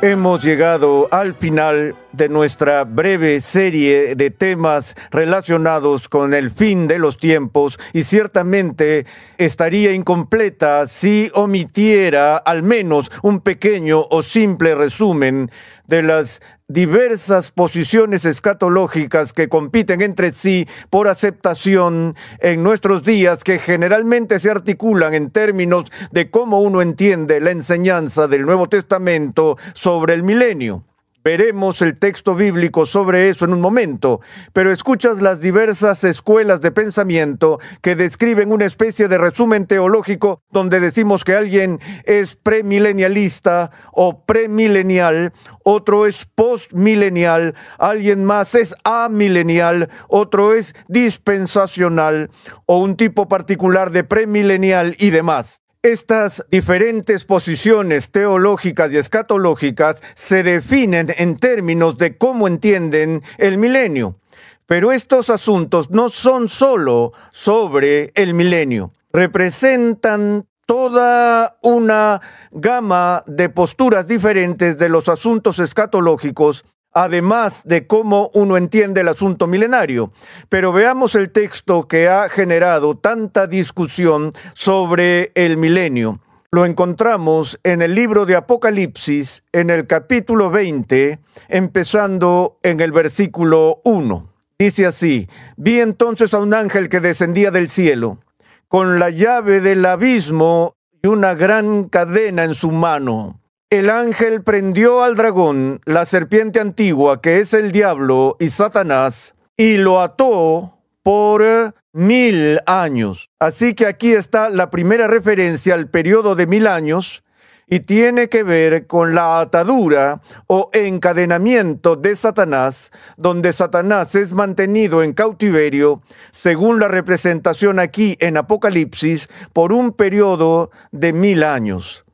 Hemos llegado al final de nuestra breve serie de temas relacionados con el fin de los tiempos y ciertamente estaría incompleta si omitiera al menos un pequeño o simple resumen de las diversas posiciones escatológicas que compiten entre sí por aceptación en nuestros días que generalmente se articulan en términos de cómo uno entiende la enseñanza del Nuevo Testamento sobre el milenio. Veremos el texto bíblico sobre eso en un momento, pero escuchas las diversas escuelas de pensamiento que describen una especie de resumen teológico donde decimos que alguien es premilenialista o premilenial, otro es postmilenial, alguien más es amilenial, otro es dispensacional o un tipo particular de premilenial y demás. Estas diferentes posiciones teológicas y escatológicas se definen en términos de cómo entienden el milenio. Pero estos asuntos no son solo sobre el milenio, representan toda una gama de posturas diferentes de los asuntos escatológicos además de cómo uno entiende el asunto milenario. Pero veamos el texto que ha generado tanta discusión sobre el milenio. Lo encontramos en el libro de Apocalipsis, en el capítulo 20, empezando en el versículo 1. Dice así, vi entonces a un ángel que descendía del cielo, con la llave del abismo y una gran cadena en su mano el ángel prendió al dragón, la serpiente antigua, que es el diablo y Satanás, y lo ató por eh, mil años. Así que aquí está la primera referencia al periodo de mil años y tiene que ver con la atadura o encadenamiento de Satanás, donde Satanás es mantenido en cautiverio, según la representación aquí en Apocalipsis, por un periodo de mil años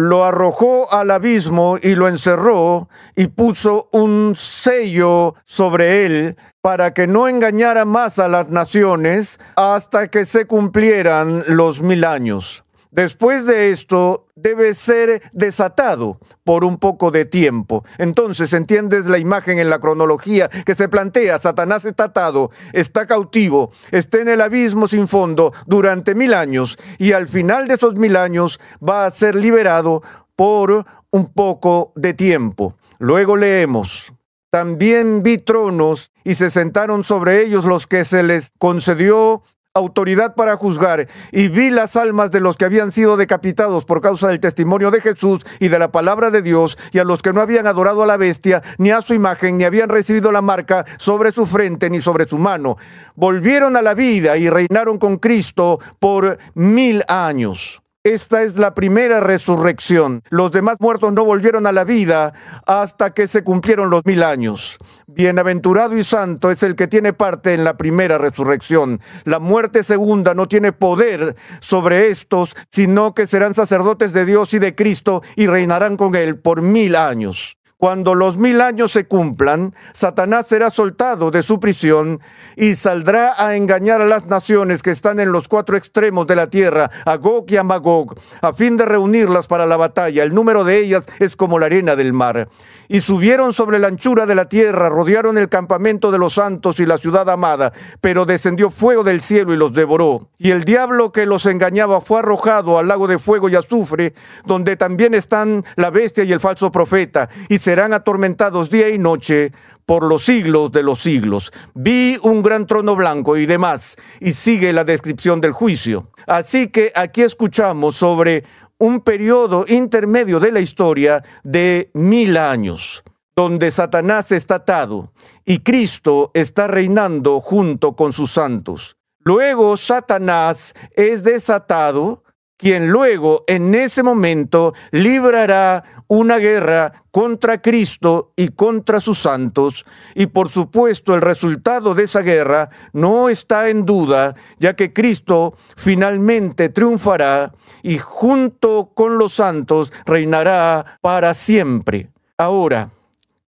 lo arrojó al abismo y lo encerró y puso un sello sobre él para que no engañara más a las naciones hasta que se cumplieran los mil años. Después de esto, debe ser desatado por un poco de tiempo. Entonces, ¿entiendes la imagen en la cronología que se plantea? Satanás está atado, está cautivo, está en el abismo sin fondo durante mil años y al final de esos mil años va a ser liberado por un poco de tiempo. Luego leemos. También vi tronos y se sentaron sobre ellos los que se les concedió autoridad para juzgar, y vi las almas de los que habían sido decapitados por causa del testimonio de Jesús y de la palabra de Dios, y a los que no habían adorado a la bestia, ni a su imagen, ni habían recibido la marca sobre su frente, ni sobre su mano. Volvieron a la vida y reinaron con Cristo por mil años. Esta es la primera resurrección. Los demás muertos no volvieron a la vida hasta que se cumplieron los mil años. Bienaventurado y santo es el que tiene parte en la primera resurrección. La muerte segunda no tiene poder sobre estos, sino que serán sacerdotes de Dios y de Cristo y reinarán con él por mil años. Cuando los mil años se cumplan, Satanás será soltado de su prisión y saldrá a engañar a las naciones que están en los cuatro extremos de la tierra, a Gog y a Magog, a fin de reunirlas para la batalla. El número de ellas es como la arena del mar. Y subieron sobre la anchura de la tierra, rodearon el campamento de los santos y la ciudad amada, pero descendió fuego del cielo y los devoró. Y el diablo que los engañaba fue arrojado al lago de fuego y azufre, donde también están la bestia y el falso profeta, y serán atormentados día y noche por los siglos de los siglos. Vi un gran trono blanco y demás, y sigue la descripción del juicio. Así que aquí escuchamos sobre un periodo intermedio de la historia de mil años, donde Satanás está atado y Cristo está reinando junto con sus santos. Luego Satanás es desatado quien luego en ese momento librará una guerra contra Cristo y contra sus santos, y por supuesto el resultado de esa guerra no está en duda, ya que Cristo finalmente triunfará y junto con los santos reinará para siempre. Ahora,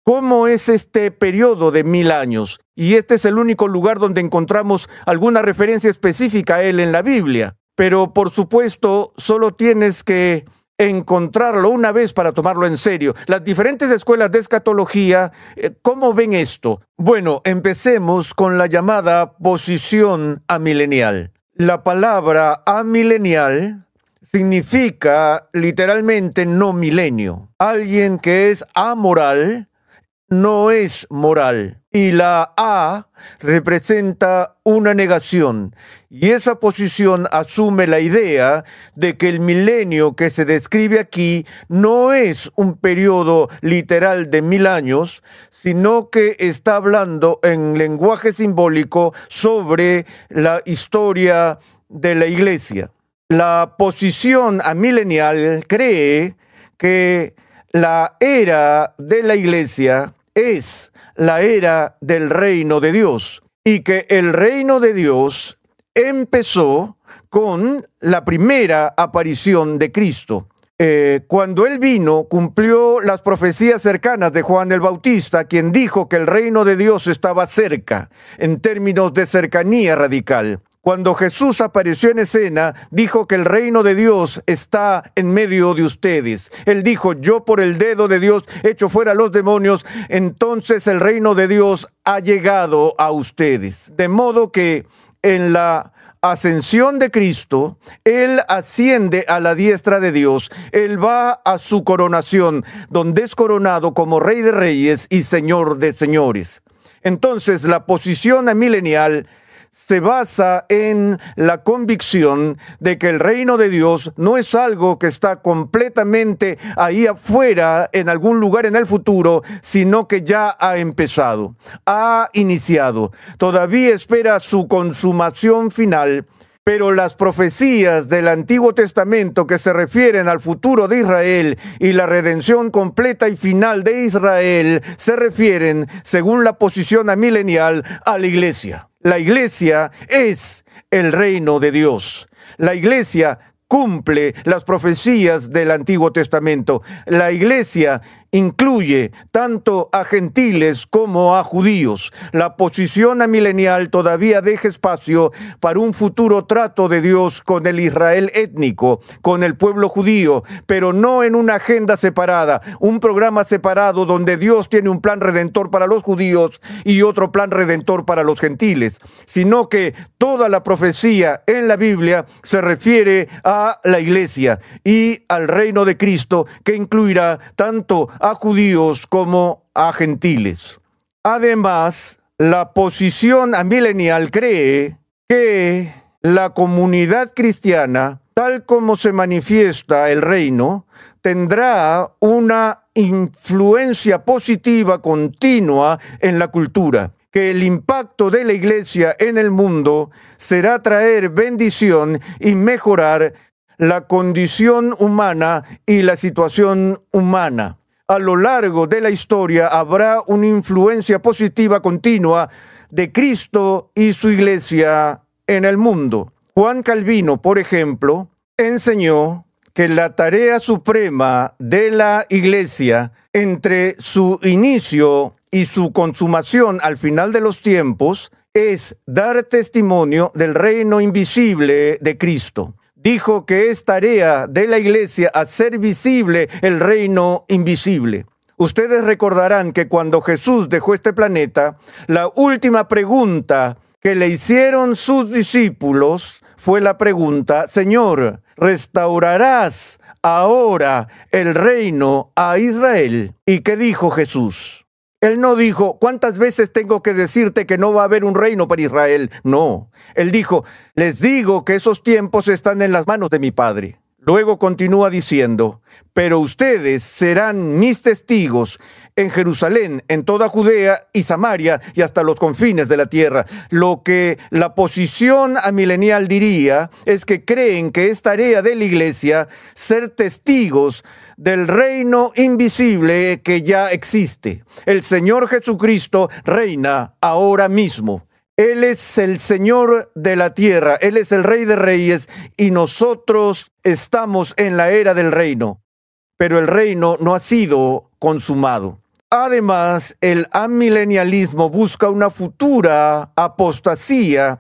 ¿Cómo es este periodo de mil años? Y este es el único lugar donde encontramos alguna referencia específica a él en la Biblia pero por supuesto solo tienes que encontrarlo una vez para tomarlo en serio. Las diferentes escuelas de escatología, eh, ¿cómo ven esto? Bueno, empecemos con la llamada posición amilenial. La palabra amilenial significa literalmente no milenio. Alguien que es amoral no es moral y la A representa una negación, y esa posición asume la idea de que el milenio que se describe aquí no es un periodo literal de mil años, sino que está hablando en lenguaje simbólico sobre la historia de la iglesia. La posición amilenial cree que la era de la iglesia es la era del reino de Dios y que el reino de Dios empezó con la primera aparición de Cristo. Eh, cuando él vino, cumplió las profecías cercanas de Juan el Bautista, quien dijo que el reino de Dios estaba cerca, en términos de cercanía radical. Cuando Jesús apareció en escena, dijo que el reino de Dios está en medio de ustedes. Él dijo, yo por el dedo de Dios echo fuera los demonios, entonces el reino de Dios ha llegado a ustedes. De modo que en la ascensión de Cristo, Él asciende a la diestra de Dios, Él va a su coronación, donde es coronado como Rey de Reyes y Señor de Señores. Entonces la posición milenial se basa en la convicción de que el reino de Dios no es algo que está completamente ahí afuera en algún lugar en el futuro, sino que ya ha empezado, ha iniciado. Todavía espera su consumación final. Pero las profecías del Antiguo Testamento que se refieren al futuro de Israel y la redención completa y final de Israel se refieren, según la posición milenial, a la iglesia. La iglesia es el reino de Dios. La iglesia cumple las profecías del Antiguo Testamento. La iglesia incluye tanto a gentiles como a judíos. La posición a milenial todavía deja espacio para un futuro trato de Dios con el Israel étnico, con el pueblo judío, pero no en una agenda separada, un programa separado donde Dios tiene un plan redentor para los judíos y otro plan redentor para los gentiles, sino que toda la profecía en la Biblia se refiere a la iglesia y al reino de Cristo que incluirá tanto a judíos como a gentiles. Además, la posición amilenial cree que la comunidad cristiana, tal como se manifiesta el reino, tendrá una influencia positiva continua en la cultura, que el impacto de la iglesia en el mundo será traer bendición y mejorar la condición humana y la situación humana a lo largo de la historia habrá una influencia positiva continua de Cristo y su iglesia en el mundo. Juan Calvino, por ejemplo, enseñó que la tarea suprema de la iglesia entre su inicio y su consumación al final de los tiempos es dar testimonio del reino invisible de Cristo dijo que es tarea de la iglesia hacer visible el reino invisible. Ustedes recordarán que cuando Jesús dejó este planeta, la última pregunta que le hicieron sus discípulos fue la pregunta, Señor, ¿restaurarás ahora el reino a Israel? ¿Y qué dijo Jesús? Él no dijo, ¿cuántas veces tengo que decirte que no va a haber un reino para Israel? No. Él dijo, les digo que esos tiempos están en las manos de mi Padre. Luego continúa diciendo, pero ustedes serán mis testigos en Jerusalén, en toda Judea y Samaria y hasta los confines de la tierra. Lo que la posición a milenial diría es que creen que es tarea de la iglesia ser testigos del reino invisible que ya existe. El Señor Jesucristo reina ahora mismo. Él es el Señor de la tierra, Él es el Rey de Reyes y nosotros estamos en la era del reino, pero el reino no ha sido consumado. Además, el amilenialismo busca una futura apostasía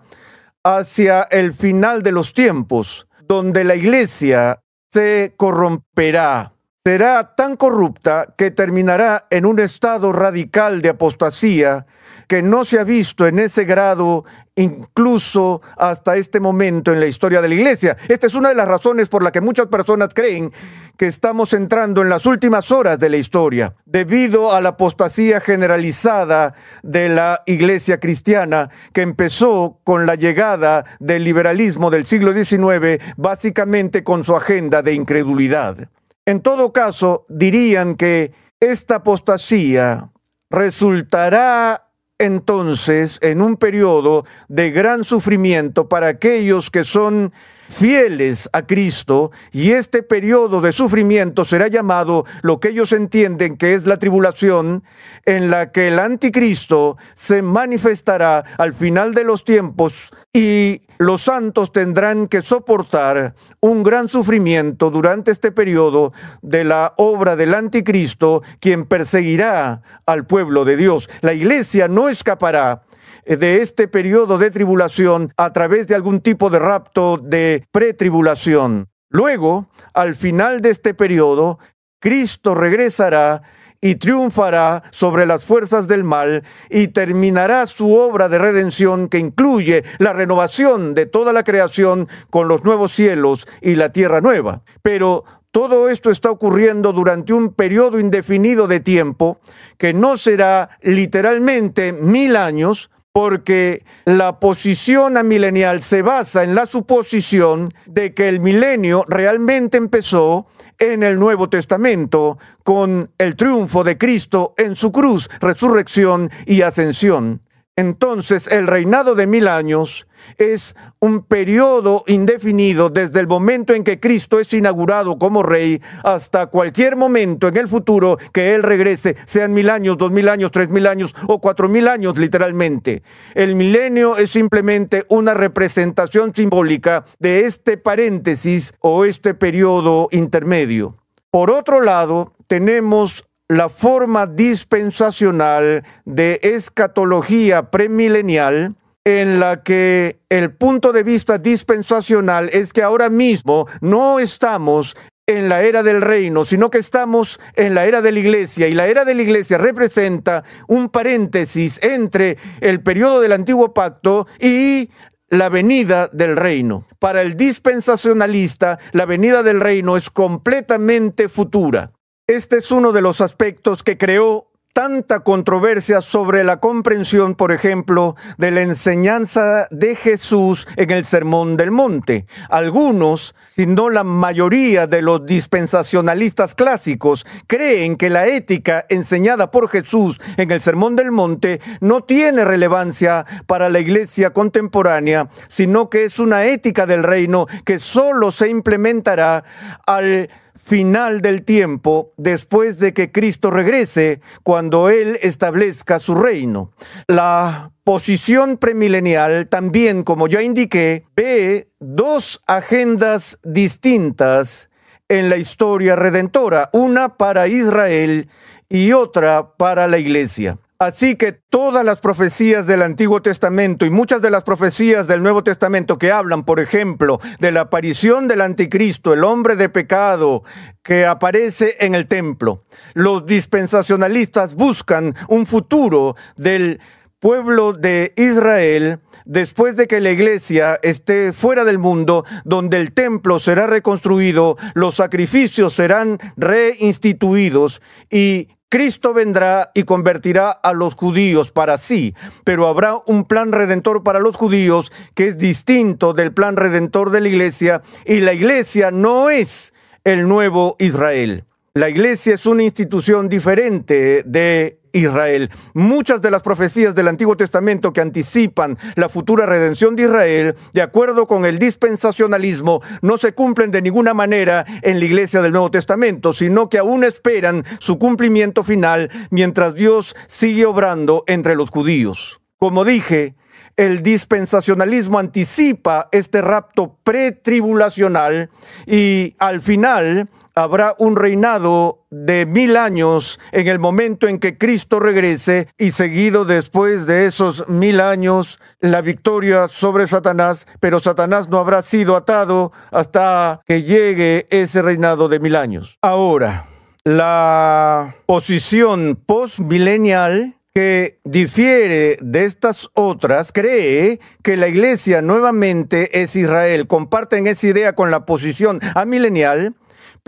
hacia el final de los tiempos, donde la iglesia se corromperá. Será tan corrupta que terminará en un estado radical de apostasía que no se ha visto en ese grado incluso hasta este momento en la historia de la iglesia. Esta es una de las razones por la que muchas personas creen que estamos entrando en las últimas horas de la historia, debido a la apostasía generalizada de la iglesia cristiana que empezó con la llegada del liberalismo del siglo XIX, básicamente con su agenda de incredulidad. En todo caso, dirían que esta apostasía resultará entonces en un periodo de gran sufrimiento para aquellos que son fieles a Cristo y este periodo de sufrimiento será llamado lo que ellos entienden que es la tribulación, en la que el anticristo se manifestará al final de los tiempos y los santos tendrán que soportar un gran sufrimiento durante este periodo de la obra del anticristo, quien perseguirá al pueblo de Dios. La iglesia no escapará eh, de este periodo de tribulación a través de algún tipo de rapto de pretribulación. Luego, al final de este periodo, Cristo regresará y triunfará sobre las fuerzas del mal y terminará su obra de redención que incluye la renovación de toda la creación con los nuevos cielos y la tierra nueva. Pero todo esto está ocurriendo durante un periodo indefinido de tiempo que no será literalmente mil años, porque la posición a milenial se basa en la suposición de que el milenio realmente empezó en el Nuevo Testamento con el triunfo de Cristo en su cruz, resurrección y ascensión. Entonces el reinado de mil años es un periodo indefinido desde el momento en que Cristo es inaugurado como rey hasta cualquier momento en el futuro que Él regrese, sean mil años, dos mil años, tres mil años o cuatro mil años literalmente. El milenio es simplemente una representación simbólica de este paréntesis o este periodo intermedio. Por otro lado, tenemos la forma dispensacional de escatología premilenial en la que el punto de vista dispensacional es que ahora mismo no estamos en la era del reino, sino que estamos en la era de la iglesia. Y la era de la iglesia representa un paréntesis entre el periodo del antiguo pacto y la venida del reino. Para el dispensacionalista, la venida del reino es completamente futura. Este es uno de los aspectos que creó tanta controversia sobre la comprensión, por ejemplo, de la enseñanza de Jesús en el Sermón del Monte. Algunos, si no la mayoría de los dispensacionalistas clásicos, creen que la ética enseñada por Jesús en el Sermón del Monte no tiene relevancia para la iglesia contemporánea, sino que es una ética del reino que solo se implementará al final del tiempo después de que Cristo regrese cuando cuando Él establezca su reino. La posición premilenial también, como ya indiqué, ve dos agendas distintas en la historia redentora, una para Israel y otra para la iglesia. Así que todas las profecías del Antiguo Testamento y muchas de las profecías del Nuevo Testamento que hablan, por ejemplo, de la aparición del anticristo, el hombre de pecado que aparece en el templo, los dispensacionalistas buscan un futuro del pueblo de Israel después de que la iglesia esté fuera del mundo, donde el templo será reconstruido, los sacrificios serán reinstituidos y Cristo vendrá y convertirá a los judíos para sí, pero habrá un plan redentor para los judíos que es distinto del plan redentor de la iglesia y la iglesia no es el nuevo Israel. La iglesia es una institución diferente de Israel. Muchas de las profecías del Antiguo Testamento que anticipan la futura redención de Israel, de acuerdo con el dispensacionalismo, no se cumplen de ninguna manera en la iglesia del Nuevo Testamento, sino que aún esperan su cumplimiento final mientras Dios sigue obrando entre los judíos. Como dije, el dispensacionalismo anticipa este rapto pretribulacional y al final habrá un reinado de mil años en el momento en que Cristo regrese y seguido después de esos mil años la victoria sobre Satanás, pero Satanás no habrá sido atado hasta que llegue ese reinado de mil años. Ahora, la posición postmilenial que difiere de estas otras cree que la iglesia nuevamente es Israel. Comparten esa idea con la posición amilenial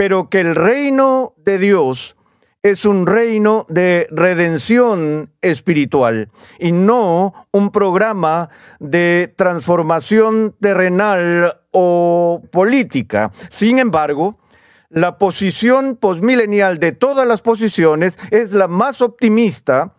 pero que el reino de Dios es un reino de redención espiritual y no un programa de transformación terrenal o política. Sin embargo, la posición posmilenial de todas las posiciones es la más optimista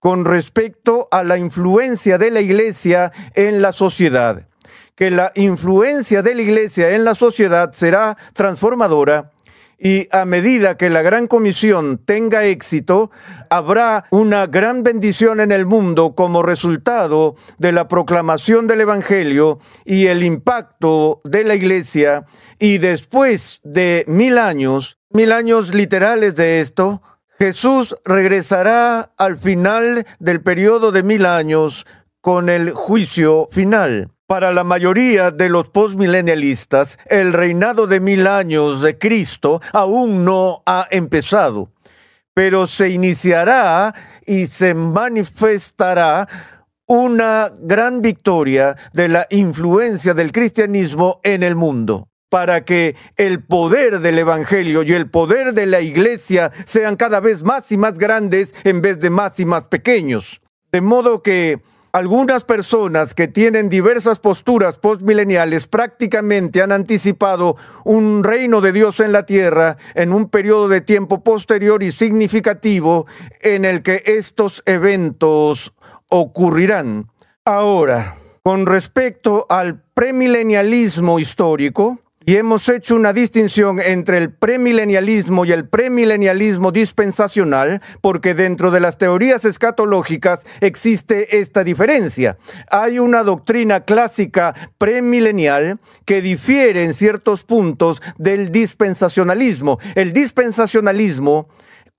con respecto a la influencia de la iglesia en la sociedad. Que la influencia de la iglesia en la sociedad será transformadora y a medida que la Gran Comisión tenga éxito, habrá una gran bendición en el mundo como resultado de la proclamación del Evangelio y el impacto de la Iglesia. Y después de mil años, mil años literales de esto, Jesús regresará al final del periodo de mil años con el juicio final. Para la mayoría de los postmilenialistas, el reinado de mil años de Cristo aún no ha empezado, pero se iniciará y se manifestará una gran victoria de la influencia del cristianismo en el mundo para que el poder del Evangelio y el poder de la Iglesia sean cada vez más y más grandes en vez de más y más pequeños. De modo que algunas personas que tienen diversas posturas postmileniales prácticamente han anticipado un reino de Dios en la tierra en un periodo de tiempo posterior y significativo en el que estos eventos ocurrirán. Ahora, con respecto al premilenialismo histórico, y hemos hecho una distinción entre el premilenialismo y el premilenialismo dispensacional, porque dentro de las teorías escatológicas existe esta diferencia. Hay una doctrina clásica premilenial que difiere en ciertos puntos del dispensacionalismo. El dispensacionalismo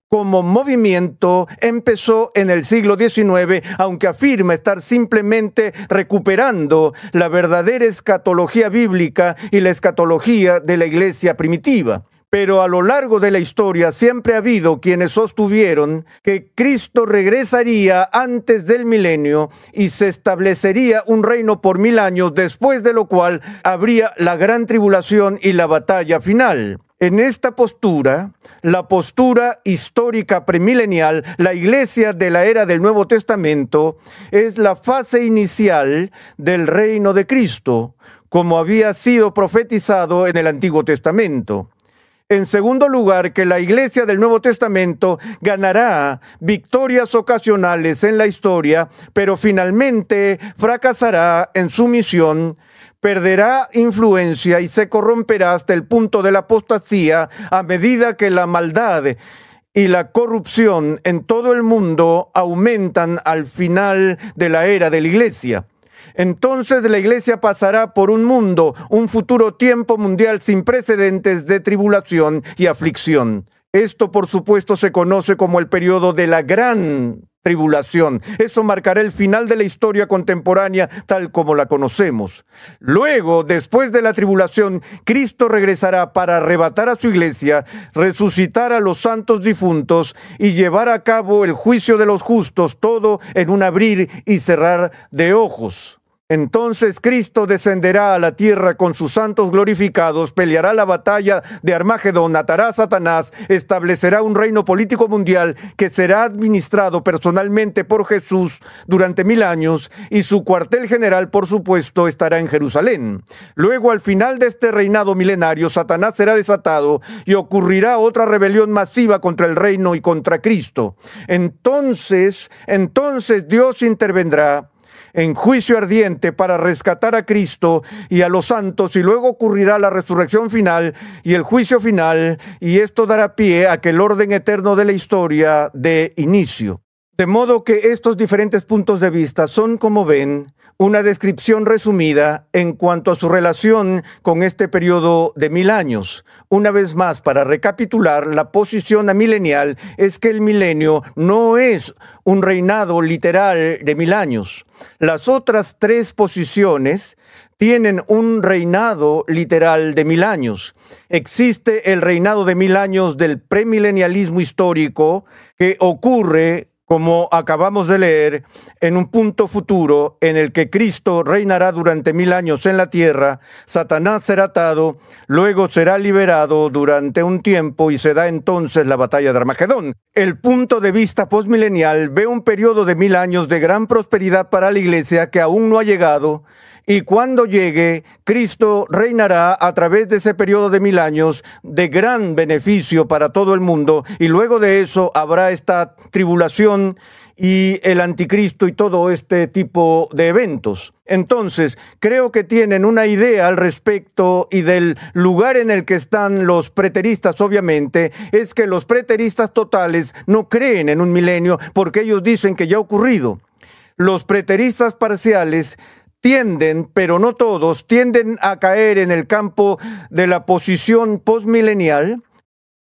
como movimiento empezó en el siglo XIX, aunque afirma estar simplemente recuperando la verdadera escatología bíblica y la escatología de la iglesia primitiva pero a lo largo de la historia siempre ha habido quienes sostuvieron que Cristo regresaría antes del milenio y se establecería un reino por mil años, después de lo cual habría la gran tribulación y la batalla final. En esta postura, la postura histórica premilenial, la iglesia de la era del Nuevo Testamento, es la fase inicial del reino de Cristo, como había sido profetizado en el Antiguo Testamento. En segundo lugar, que la iglesia del Nuevo Testamento ganará victorias ocasionales en la historia, pero finalmente fracasará en su misión perderá influencia y se corromperá hasta el punto de la apostasía a medida que la maldad y la corrupción en todo el mundo aumentan al final de la era de la Iglesia. Entonces la iglesia pasará por un mundo, un futuro tiempo mundial sin precedentes de tribulación y aflicción. Esto por supuesto se conoce como el periodo de la gran tribulación. Eso marcará el final de la historia contemporánea tal como la conocemos. Luego, después de la tribulación, Cristo regresará para arrebatar a su iglesia, resucitar a los santos difuntos y llevar a cabo el juicio de los justos, todo en un abrir y cerrar de ojos. Entonces Cristo descenderá a la tierra con sus santos glorificados, peleará la batalla de Armagedón, atará a Satanás, establecerá un reino político mundial que será administrado personalmente por Jesús durante mil años y su cuartel general, por supuesto, estará en Jerusalén. Luego, al final de este reinado milenario, Satanás será desatado y ocurrirá otra rebelión masiva contra el reino y contra Cristo. Entonces, entonces Dios intervendrá en juicio ardiente para rescatar a Cristo y a los santos y luego ocurrirá la resurrección final y el juicio final y esto dará pie a que el orden eterno de la historia dé inicio. De modo que estos diferentes puntos de vista son, como ven, una descripción resumida en cuanto a su relación con este periodo de mil años. Una vez más, para recapitular, la posición a milenial es que el milenio no es un reinado literal de mil años. Las otras tres posiciones tienen un reinado literal de mil años. Existe el reinado de mil años del premilenialismo histórico que ocurre como acabamos de leer, en un punto futuro en el que Cristo reinará durante mil años en la tierra, Satanás será atado, luego será liberado durante un tiempo y se da entonces la batalla de Armagedón. El punto de vista postmilenial ve un periodo de mil años de gran prosperidad para la iglesia que aún no ha llegado y cuando llegue, Cristo reinará a través de ese periodo de mil años de gran beneficio para todo el mundo y luego de eso habrá esta tribulación y el anticristo y todo este tipo de eventos. Entonces, creo que tienen una idea al respecto y del lugar en el que están los preteristas, obviamente, es que los preteristas totales no creen en un milenio porque ellos dicen que ya ha ocurrido. Los preteristas parciales tienden, pero no todos, tienden a caer en el campo de la posición postmilenial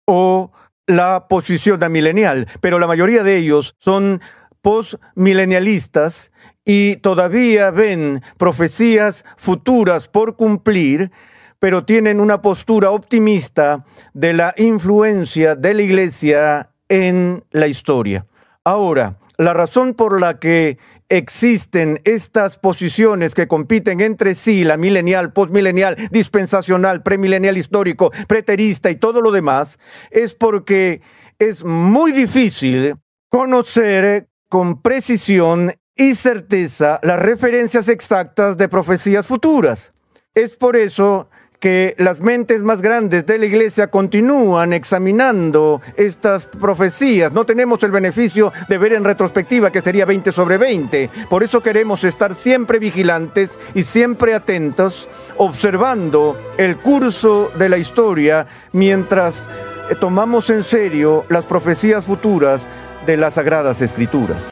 o la posición de milenial, pero la mayoría de ellos son postmilenialistas y todavía ven profecías futuras por cumplir, pero tienen una postura optimista de la influencia de la Iglesia en la historia. Ahora, la razón por la que existen estas posiciones que compiten entre sí, la milenial, postmilenial, dispensacional, premilenial histórico, preterista y todo lo demás, es porque es muy difícil conocer con precisión y certeza las referencias exactas de profecías futuras. Es por eso que las mentes más grandes de la iglesia continúan examinando estas profecías. No tenemos el beneficio de ver en retrospectiva que sería 20 sobre 20. Por eso queremos estar siempre vigilantes y siempre atentos, observando el curso de la historia mientras eh, tomamos en serio las profecías futuras de las Sagradas Escrituras.